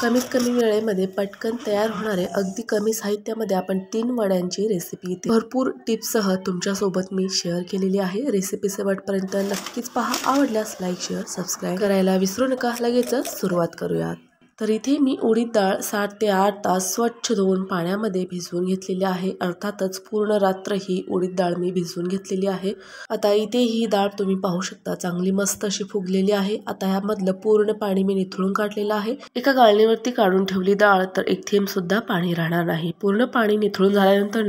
कमीत कमी वेळेमध्ये पटकन तयार होणारे अगदी कमी साहित्यामध्ये आपण तीन वड्यांची रेसिपी इथे भरपूर टिप्ससह तुमच्यासोबत मी शेअर केलेली आहे रेसिपी शेवटपर्यंत नक्कीच पहा आवडल्यास लाईक शेअर सबस्क्राईब करायला विसरू नका लगेचच सुरुवात करूयात तर इथे मी उडीद डाळ सात ते आठ तास स्वच्छ धुवून पाण्यामध्ये भिजवून घेतलेली आहे अर्थातच पूर्ण रात्र ही उडीद डाळ मी भिजवून घेतलेली आहे आता इथे ही डाळ तुम्ही पाहू शकता चांगली मस्त अशी फुगलेली आहे आता ह्यामधलं पूर्ण पाणी मी निथळून काढलेलं आहे एका गाळणीवरती काढून ठेवली डाळ तर एक थेंब सुद्धा पाणी राहणार नाही पूर्ण पाणी निथळून झाल्यानंतर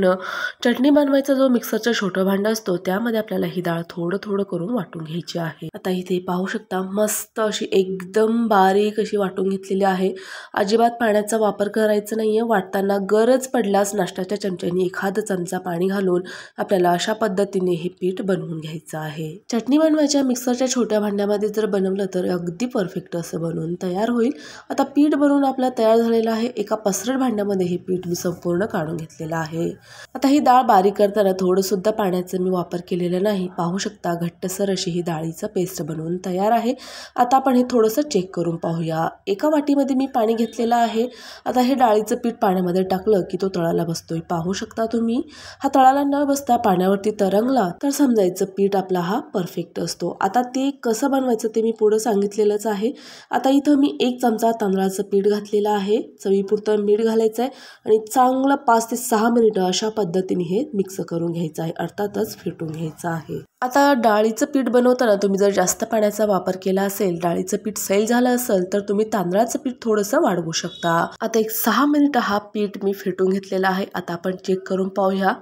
चटणी बनवायचा जो मिक्सरचा छोटं भांडा असतो त्यामध्ये आपल्याला ही डाळ थोडं थोडं करून वाटून घ्यायची आहे आता इथे पाहू शकता मस्त अशी एकदम बारीक अशी वाटून घेतलेली आहे आहे अजिबात पाण्याचा वापर करायचा नाही आहे वाटताना गरज पडल्यास नाश्त्याच्या चमच्याने एखादा चमचा पाणी घालून आपल्याला अशा पद्धतीने हे पीठ बनवून घ्यायचं आहे चटणी बनवायच्या मिक्सरच्या छोट्या भांड्यामध्ये जर बनवलं तर अगदी परफेक्ट असं बनवून तयार होईल आता पीठ बनवून आपला तयार झालेला आहे एका पसरट भांड्यामध्ये हे पीठ मी संपूर्ण काढून घेतलेलं आहे आता ही डाळ बारीक करताना थोडंसुद्धा पाण्याचा मी वापर केलेला नाही पाहू शकता घट्टसर अशी ही डाळीचं पेस्ट बनवून तयार आहे आता आपण हे थोडंसं चेक करून पाहूया एका वाटीमध्ये मी पाणी घेतलेलं आहे आता हे डाळीचं पीठ पाण्यामध्ये टाकलं की तो तळाला बसतोय पाहू शकता तुम्ही हा तळाला न बसता पाण्यावरती तरंगला तर समजायचं पीठ आपला हा परफेक्ट असतो आता ते कसं बनवायचं ते मी पुढं सांगितलेलंच आहे आता इथं मी एक चमचा तांदळाचं पीठ घातलेलं आहे चवीपुरतं मीठ घालायचं आहे आणि चांगलं पाच ते सहा मिनिटं अशा पद्धतीने हे मिक्स करून घ्यायचं आहे अर्थातच फेटून घ्यायचं आहे आता डाळीचं पीठ बनवताना तुम्ही जर जास्त पाण्याचा वापर केला असेल डाळीचं पीठ सैल झालं असेल तर तुम्ही तांदळाचं पीठ थोडंसं वाढवू शकता आता एक सहा मिनिट हा पीठ मी फेटून घेतलेला आहे आता आपण चेक करून पाहूया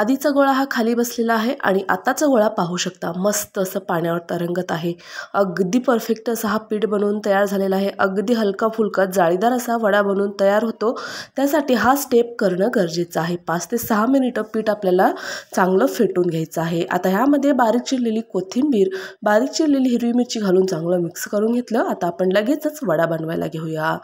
आधीचा गोळा हा खाली बसलेला आहे आणि आताचा गोळा पाहू शकता मस्त असं पाण्यावर तरंगत आहे अगदी परफेक्ट असा हा पीठ बनवून तयार झालेला आहे अगदी हलका फुलका जाळीदार असा वडा बनवून तयार होतो त्यासाठी हा स्टेप करणं गरजेचं आहे पाच ते सहा मिनिटं पीठ आपल्याला चांगलं फेटून घ्यायचं आहे आता ह्यामध्ये बारीक चिरलेली कोथिंबीर बारीक चिरलेली हिरवी मिरची घालून चांगलं मिक्स करून घेतलं आता आपण लगेचच वडा बनवायला घेऊया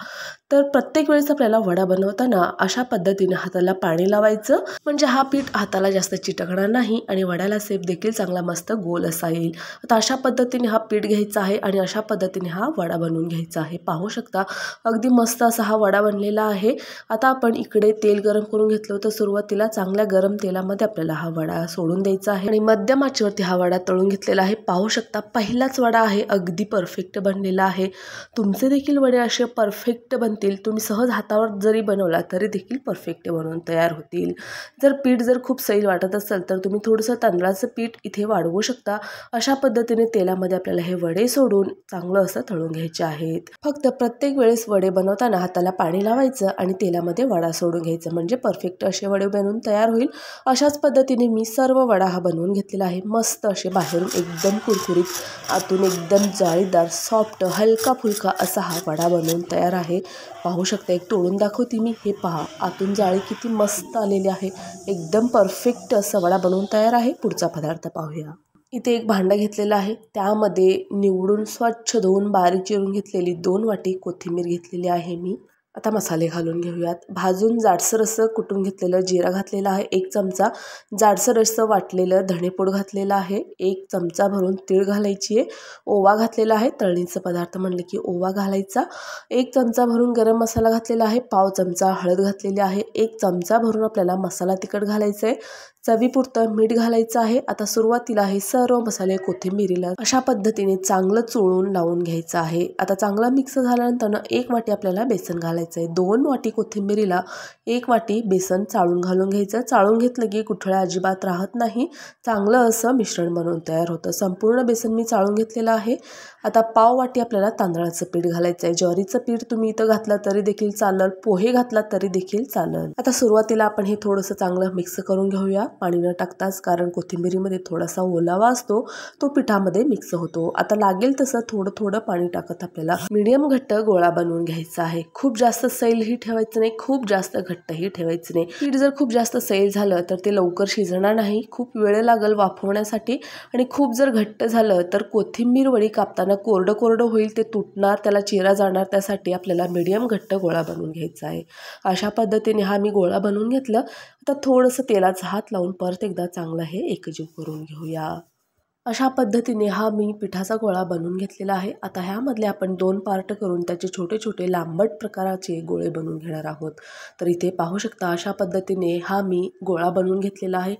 तर प्रत्येक वेळेस आपल्याला वडा बनवताना अशा पद्धतीने हाताला पाणी लावायचं म्हणजे हा पीठ हाताला जास्त चिटकणार नाही आणि वड्याला सेप देखील चांगला मस्त गोल असा येईल आता अशा पद्धतीने हा पीठ घ्यायचा आहे आणि अशा पद्धतीने हा वडा बनवून घ्यायचा आहे पाहू शकता अगदी मस्त असा हा वडा बनलेला आहे आता आपण इकडे तेल गरम करून घेतलं होतं सुरुवातीला चांगल्या गरम तेलामध्ये आपल्याला हा वडा सोडून द्यायचा आहे आणि मध्यम आचेवर वरती हा वडा तळून घेतलेला आहे पाहू शकता पहिलाच वडा आहे अगदी परफेक्ट बनलेला आहे तुमचे देखील वडे असे परफेक्ट बनतील तुम्ही सहज हातावर जरी बनवला तरी देखील परफेक्ट बनवून तयार होतील जर पीठ जर खूप सैल वाटत असेल तर तुम्ही थोडंसं तांदळाचं पीठ इथे वाढवू शकता अशा पद्धतीने तेलामध्ये आपल्याला हे वडे सोडून चांगलं असं तळून घ्यायचे आहेत फक्त प्रत्येक वेळेस वडे बनवताना हाताला पाणी लावायचं आणि तेलामध्ये वडा सोडून घ्यायचं म्हणजे परफेक्ट असे वडे बनवून तयार होईल अशाच पद्धतीने मी सर्व वडा हा बनवून घेतलेला आहे मस्त मस्त असे बाहेरून एकदम कुरकुरीत आतून एकदम जाळीदार सॉफ्ट हलका फुलका असा हा वडा बनवून तयार आहे पाहू शकता एक तोडून दाखवते मी हे पहा आतून जाळी किती मस्त आलेली आहे एकदम परफेक्ट असा वडा बनवून तयार आहे पुढचा पदार्थ पाहूया इथे एक भांडं घेतलेलं आहे त्यामध्ये निवडून स्वच्छ धुवून बारीक चिरून घेतलेली दोन वाटी कोथिंबीर घेतलेली आहे मी आता मसाले घालून घेऊयात भाजून जाडसर असं कुटून घेतलेलं जिरा घातलेला आहे एक चमचा जाडसर असं वाटलेलं धणेपूड घातलेलं आहे एक चमचा भरून तीळ घालायची आहे ओवा घातलेला आहे तळणीचं पदार्थ म्हणलं की ओवा घालायचा एक चमचा भरून गरम मसाला घातलेला आहे पाव चमचा हळद घातलेली आहे एक चमचा भरून आपल्याला मसाला तिखट घालायचं आहे चवीपुरतं मीठ घालायचं आहे आता सुरुवातीला हे सर्व मसाले कोथिंबिरीला अशा पद्धतीने चांगलं चोळून लावून घ्यायचं आहे आता चांगला मिक्स झाल्यानंतर एक वाटी आपल्याला बेसन घालायचं आहे दोन वाटी कोथिंबिरीला एक वाटी बेसन चाळून घालून घ्यायचं चाळून घेतलं की कुठळ्या अजिबात राहत नाही चांगलं असं मिश्रण बनवून तयार होतं संपूर्ण बेसन मी चाळून घेतलेलं आहे आता पाव वाटी आपल्याला तांदळाचं पीठ घालायचं आहे ज्वारीचं पीठ तुम्ही इथं घातलं तरी देखील चालल पोहे घातला तरी देखील चालल आता सुरुवातीला आपण हे थोडंसं चांगलं मिक्स करून घेऊया पाणी न टाकताच कारण कोथिंबिरीमध्ये थोडासा ओलावा असतो तो पिठामध्ये मिक्स होतो आता लागेल तसं थोडं थोडं पाणी टाकत आपल्याला मीडियम घट्ट गोळा बनवून घ्यायचा आहे खूप जास्त सैलही ठेवायचं नाही खूप जास्त घट्टही ठेवायचं नाही पीठ जर खूप जास्त सैल झालं तर ते लवकर शिजणार नाही खूप वेळ लागेल वाफवण्यासाठी आणि खूप जर घट्ट झालं तर कोथिंबीर वडी कापताना कोरडं कोरडं होईल ते तुटणार त्याला चिरा जाणार त्यासाठी आपल्याला मीडियम घट्ट गोळा बनवून घ्यायचा आहे अशा पद्धतीने हा मी गोळा बनवून घेतलं तर थोडंसं तेलाचा हात लावून परत एकदा चांगला हे एकजीव करून घेऊया अशा पद्धतीने हा मी पिठाचा गोळा बनवून घेतलेला आहे आता ह्यामधले आपण दोन पार्ट करून त्याचे छोटे छोटे लांबट प्रकाराचे गोळे बनवून घेणार आहोत तर इथे पाहू शकता अशा पद्धतीने हा मी गोळा बनवून घेतलेला आहे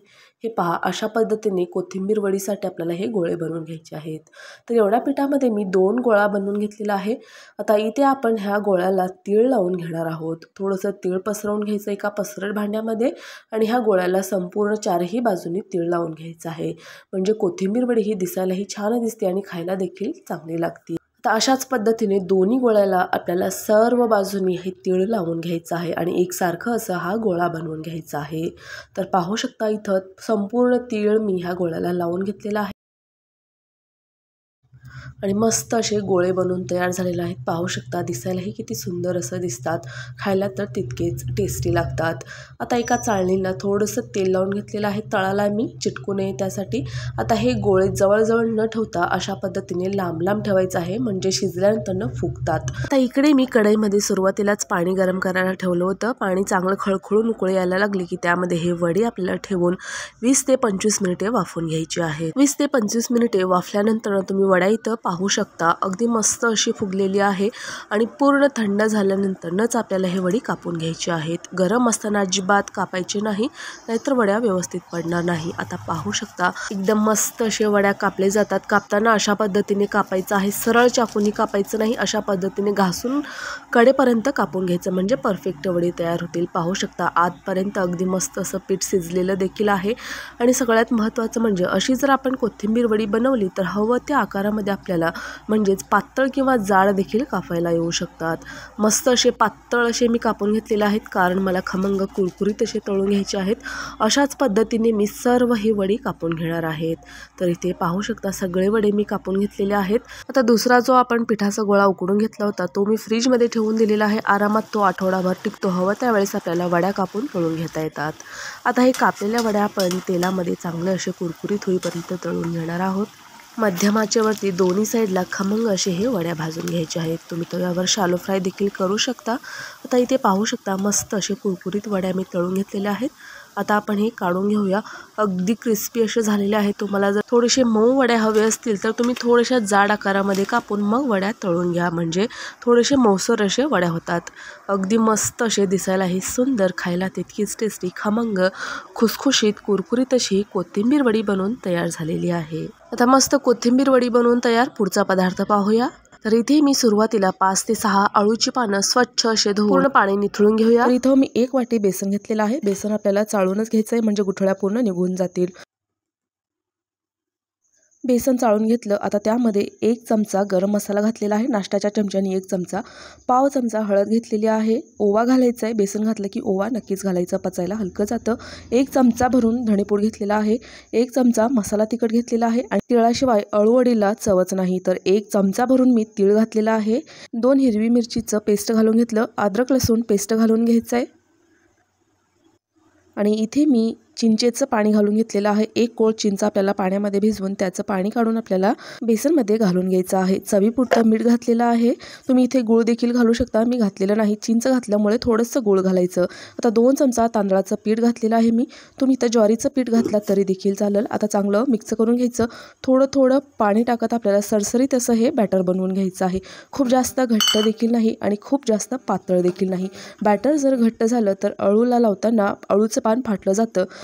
हे पहा अशा पद्धतीने कोथिंबीर वडीसाठी आपल्याला हे गोळे बनवून घ्यायचे आहेत तर एवढ्या पिठामध्ये मी दोन गोळा बनवून घेतलेला आहे आता इथे आपण ह्या गोळ्याला तीळ लावून घेणार आहोत थोडंसं तीळ पसरवून घ्यायचं एका पसरट भांड्यामध्ये आणि ह्या गोळ्याला संपूर्ण चारही बाजूनी तीळ लावून घ्यायचं आहे म्हणजे कोथिंबीर वडी ही दिसायलाही छान दिसते आणि खायला देखील चांगली लागते तर अशाच पद्धतीने दोन्ही गोळ्याला आपल्याला सर्व बाजूनी हे तीळ लावून घ्यायचं आहे आणि एकसारखं असं हा गोळा बनवून घ्यायचा आहे तर पाहू शकता इथं संपूर्ण तीळ मी ह्या गोळ्याला लावून घेतलेला आहे आणि मस्त असे गोळे बनवून तयार झालेले आहेत पाहू शकता दिसायलाही किती सुंदर असं दिसतात खायला तर तितकेच टेस्टी लागतात आता एका चाळणीला थोडंसं तेल लावून घेतलेलं आहे तळाला मी चिटकू नये त्यासाठी आता हे गोळे जवळजवळ न ठेवता अशा पद्धतीने लांब लांब ठेवायचं आहे म्हणजे शिजल्यानंतर न फुगतात आता इकडे मी कढईमध्ये सुरुवातीलाच पाणी गरम करायला ठेवलं होतं पाणी चांगलं खळखळून उकळे यायला लागले की त्यामध्ये हे वडी आपल्याला ठेवून वीस ते पंचवीस मिनिटे वाफून घ्यायची आहे वीस ते पंचवीस मिनिटे वाफल्यानंतर तुम्ही वडा इथं पाहू शकता अगदी मस्त अशी फुगलेली आहे आणि पूर्ण थंड झाल्यानंतरनच आपल्याला हे वडी कापून घ्यायची आहेत गरम असताना अजिबात कापायची नाही नाहीतर वड्या व्यवस्थित पडणार नाही आता पाहू शकता एकदम मस्त असे वड्या कापले जातात कापताना अशा पद्धतीने कापायचं आहे सरळ चाकूनी कापायचं नाही अशा पद्धतीने घासून कडेपर्यंत कापून घ्यायचं म्हणजे परफेक्ट वडी तयार होतील पाहू शकता आतपर्यंत अगदी मस्त असं पीठ शिजलेलं देखील आहे आणि सगळ्यात महत्त्वाचं म्हणजे अशी जर आपण कोथिंबीर वडी बनवली तर हवं त्या आकारामध्ये आपल्याला आपल्याला म्हणजेच पातळ किंवा जाड देखील कापायला येऊ शकतात मस्त असे पातळ असे मी कापून घेतलेले आहेत कारण मला खमंग कुरकुरीत असे तळून घ्यायचे आहेत अशाच पद्धतीने मी सर्व हे वडी कापून घेणार आहेत तर इथे पाहू शकता सगळे वडे मी कापून घेतलेले आहेत आता दुसरा जो आपण पिठाचा गोळा उकडून घेतला होता तो मी फ्रीजमध्ये ठेवून दिलेला आहे आरामात तो आठवडाभर टिकतो हवा त्यावेळेस आपल्याला वड्या कापून तळून घेता येतात आता हे कापलेल्या वड्या आपण तेलामध्ये चांगले असे कुरकुरीत होईपर्यंत तळून घेणार आहोत मध्यमाच्या वरती दोन्ही साईडला खमंग असे हे वड्या भाजून घ्यायचे आहेत तुम्ही यावर शालो फ्राय देखील करू शकता आता इथे पाहू शकता मस्त असे कुरकुरीत वड्या मी तळून घेतलेल्या आहेत आता आपण हे काढून घेऊया अगदी क्रिस्पी असे झालेले आहे तुम्हाला जर थोडेसे मऊ वड्या हवे असतील तर तुम्ही थोड्याशा जाड आकारामध्ये कापून मग वड्या तळून घ्या म्हणजे थोडेसे मौसर असे वड्या होतात अगदी मस्त असे दिसायला ही सुंदर खायला तितकीच टेस्टी खमंग खुसखुशीत कुरकुरीत अशी कोथिंबीर वडी बनवून तयार झालेली आहे आता मस्त कोथिंबीर वडी बनवून तयार पुढचा पदार्थ पाहूया तर इथे मी सुरुवातीला पाच ते सहा अळूची पानं स्वच्छ असे धुवून पाणी निथळून घेऊया इथं मी एक वाटी बेसन घेतलेला आहे बेसन आपल्याला चाळूनच घ्यायचं आहे म्हणजे गुठळ्या पूर्ण निघून जातील बेसन चाळून घेतलं आता त्यामध्ये एक चमचा गरम मसाला घातलेला आहे नाश्त्याच्या चमच्याने एक चमचा पाव चमचा हळद घेतलेली आहे ओवा घालायचा आहे बेसन घातलं की ओवा नक्कीच घालायचा पचायला हलकं जातं एक चमचा भरून धणेपूड घेतलेला आहे एक चमचा मसाला तिखट घेतलेला आहे आणि तिळाशिवाय अळूवडीला चवच नाही तर एक चमचा भरून मी तीळ घातलेला आहे दोन हिरवी मिरचीचं पेस्ट घालून घेतलं अद्रक लसूण पेस्ट घालून घ्यायचं आहे आणि इथे मी चिंचेचं पाणी घालून घेतलेलं आहे एक कोळ चिंच आपल्याला पाण्यामध्ये भिजवून त्याचं पाणी काढून आपल्याला बेसनमध्ये घालून घ्यायचं आहे चवीपुरतं मीठ घातलेलं आहे तुम्ही इथे गुळ देखील घालू शकता मी घातलेलं नाही चिंच घातल्यामुळे थोडंसं गुळ घालायचं आता दोन चमचा तांदळाचं पीठ घातलेलं आहे मी तुम्ही इथं ज्वारीचं पीठ घातला तरी देखील चालेल आता चांगलं मिक्स करून घ्यायचं थोडं थोडं पाणी टाकत आपल्याला सरसरीत असं हे बॅटर बनवून घ्यायचं आहे खूप जास्त घट्ट देखील नाही आणि खूप जास्त पातळ देखील नाही बॅटर जर घट्ट झालं तर अळूला लावताना अळूचं पान फाटलं जातं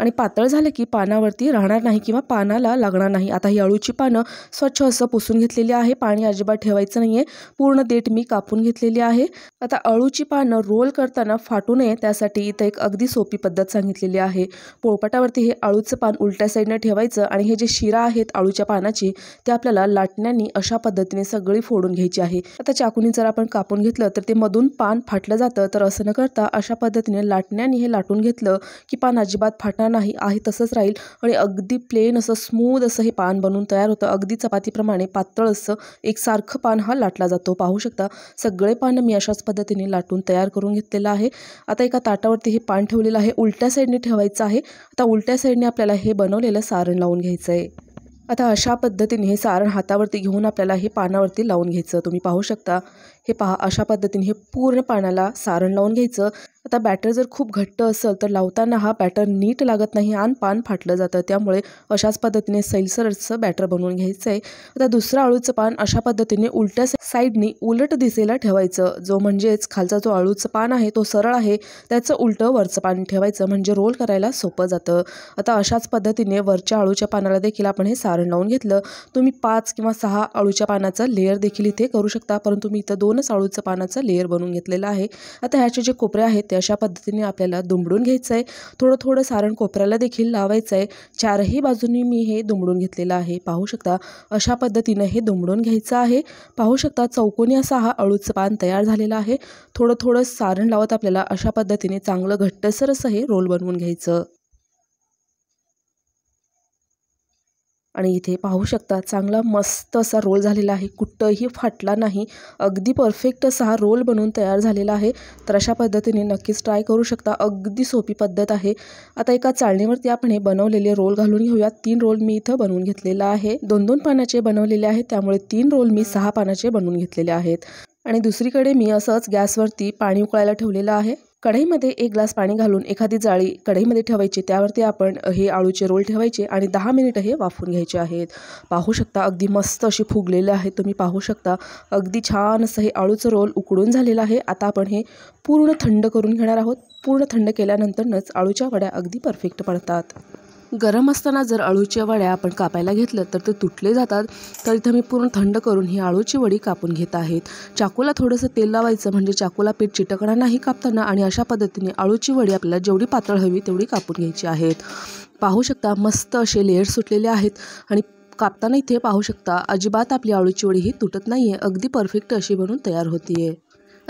आणि पातळ झालं की पानावरती राहणार नाही किंवा पानाला लागणार नाही आता ही अळूची पानं स्वच्छ असं पुसून घेतलेली आहे पाणी अजिबात ठेवायचं नाही पूर्ण देठ मी कापून घेतलेली आहे आता अळूची पानं रोल करताना फाटू नये त्यासाठी इथं एक अगदी सोपी पद्धत सांगितलेली आहे पोळपाटावरती हे अळूचं पान उलट्या साईडनं ठेवायचं आणि हे जे शिरा आहेत अळूच्या पानाची ते आपल्याला लाटण्यानी अशा पद्धतीने सगळी फोडून घ्यायची आहे आता चाकूनी जर आपण कापून घेतलं तर ते मधून पान फाटलं जातं तर असं न करता अशा पद्धतीने लाटण्यांनी हे लाटून घेतलं की पान अजिबात फाटणार नाही आहे तसंच राहील आणि अगदी प्लेन असं स्मूद असं हे पान बनून तयार होतं अगदी चपातीप्रमाणे पातळ असं सारखं पान हा लाटला जातो पाहू शकता सगळे पान मी अशाच पद्धतीने लाटून तयार करून घेतलेलं आहे आता एका ताटावरती हे पान ठेवलेलं आहे उलट्या साईडने ठेवायचं आहे आता उलट्या साईडने आपल्याला हे बनवलेलं सारण लावून घ्यायचं आहे आता अशा पद्धतीने हे सारण हातावरती घेऊन आपल्याला हे पानावरती लावून घ्यायचं तुम्ही पाहू शकता हे पहा अशा पद्धतीने हे पूर्ण पानाला सारण लावून घ्यायचं आता बॅटर जर खूप घट्ट असेल तर लावताना हा बॅटर नीट लागत नाही आणि पान फाटलं जातं त्यामुळे अशाच पद्धतीने सैलसरचं बॅटर बनवून घ्यायचं आहे आता दुसरं आळूचं पान अशा पद्धतीने उलट्या साईडनी उलट दिसेला ठेवायचं जो म्हणजेच खालचा जो आळूचं पान आहे तो सरळ आहे त्याचं उलटं वरचं पान ठेवायचं म्हणजे रोल करायला सोपं जातं आता अशाच पद्धतीने वरच्या आळूच्या पानाला देखील आपण हे सारण लावून घेतलं तुम्ही पाच किंवा सहा आळूच्या पानाचा लेअर देखील इथे करू शकता परंतु मी इथं दोनच आळूचं पानाचं लेअर बनवून घेतलेलं आहे आता ह्याचे जे कोपरे आहेत शकते अशा पद्धतीने आपल्याला दुमडून घ्यायचं आहे थोडं थोडं सारण कोपऱ्याला देखील लावायचं आहे चारही बाजूंनी मी हे दुमडून घेतलेलं आहे पाहू शकता अशा पद्धतीनं हे दुमडून घ्यायचं आहे पाहू शकता चौकोनी असा हा अळूचं पान तयार झालेला आहे थोडं थोडं सारण लावत आपल्याला अशा पद्धतीने चांगलं घट्टसर असं हे रोल बनवून घ्यायचं आणि इथे पाहू शकता चांगला मस्त असा रोल झालेला आहे कुठंही फाटला नाही अगदी परफेक्ट असा हा रोल बनवून तयार झालेला आहे तर अशा पद्धतीने नक्कीच ट्राय करू शकता अगदी सोपी पद्धत आहे आता एका चाळणीवरती आपण हे बनवलेले रोल घालून घेऊया तीन रोल मी इथं बनवून घेतलेला आहे दोन दोन पानाचे बनवलेले आहेत त्यामुळे तीन रोल मी सहा पानाचे बनवून घेतलेले आहेत आणि दुसरीकडे मी असंच गॅसवरती पाणी उकळायला ठेवलेलं आहे कढईमध्ये एक ग्लास पाणी घालून एखादी जाळी कढईमध्ये ठेवायची त्यावरती आपण हे आळूचे रोल ठेवायचे आणि दहा मिनिटं हे वाफून घ्यायचे आहेत पाहू शकता अगदी मस्त अशी फुगलेले आहेत तुम्ही पाहू शकता अगदी छान असं हे आळूचं रोल उकडून झालेलं आहे आता आपण हे पूर्ण थंड करून घेणार आहोत पूर्ण थंड केल्यानंतरच आळूच्या वड्या अगदी परफेक्ट पडतात गरम असताना जर अळूच्या वड्या आपण कापायला घेतलं तर ते तुटले जातात तर इथं मी पूर्ण थंड करून ही अळूची वडी कापून घेत आहेत चाकूला थोडंसं तेल लावायचं म्हणजे चाकूला पीठ चिटकणार नाही कापताना आणि अशा पद्धतीने अळूची वडी आपल्याला जेवढी पातळ हवी तेवढी कापून घ्यायची आहेत पाहू शकता मस्त असे लेयर्स सुटलेले आहेत आणि कापताना इथे पाहू शकता अजिबात आपली अळूची वडी ही तुटत नाही आहे अगदी परफेक्ट अशी बनून तयार होती आहे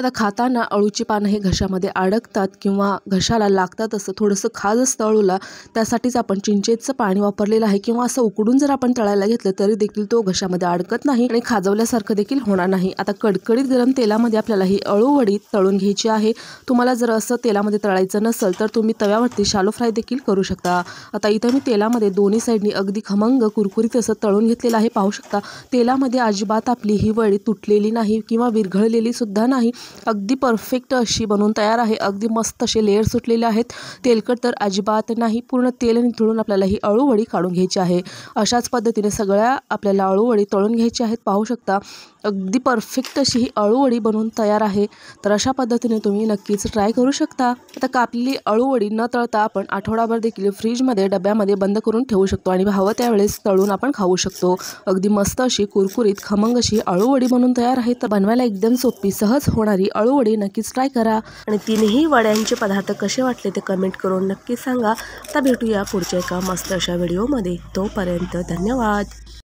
आता खाताना अळूची पानं हे घशामध्ये अडकतात किंवा घशाला लागतात असं थोडंसं खाज असतं अळूला त्यासाठीच आपण चिंचेचं पाणी वापरलेलं आहे किंवा असं उकडून जर आपण तळायला घेतलं तरी देखील तो घशामध्ये अडकत नाही आणि खाजवल्यासारखं देखील होणार नाही आता कडकडीत गरम तेलामध्ये आपल्याला ही अळूवडी तळून घ्यायची आहे तुम्हाला जर असं तेलामध्ये तळायचं नसेल तर तुम्ही तव्यावरती शालो फ्राय देखील करू शकता आता इथं मी तेलामध्ये दोन्ही साईडनी अगदी खमंग कुरकुरीत असं तळून घेतलेलं आहे पाहू शकता तेलामध्ये अजिबात आपली ही वडी तुटलेली नाही किंवा विरघळलेली सुद्धा नाही अगदी परफेक्ट अशी बनवून तयार आहे अगदी मस्त असे लेअर सुटलेले आहेत तेलकट तर अजिबात नाही पूर्ण तेल निथळून आपल्याला ही अळूवडी काढून घ्यायची आहे अशाच पद्धतीने सगळ्या आपल्याला अळूवडी तळून घ्यायची आहेत पाहू शकता अगदी परफेक्ट अशी ही अळूवडी बनवून तयार आहे तर अशा पद्धतीने तुम्ही नक्कीच ट्राय करू शकता आता कापलेली अळूवडी न तळता आपण आठवडाभर देखील फ्रीजमध्ये डब्यामध्ये बंद करून ठेवू शकतो आणि हवं त्यावेळेस तळून आपण खाऊ शकतो अगदी मस्त अशी कुरकुरीत खमंग अशी अळूवडी बनवून तयार आहे तर बनवायला एकदम सोपी सहज होणारी ही अळूवडी नक्कीच ट्राय करा आणि तीनही वड्यांचे पदार्थ कसे वाटले ते कमेंट करून नक्की सांगा आता भेटूया पुढच्या एका मस्त अशा व्हिडिओमध्ये तोपर्यंत धन्यवाद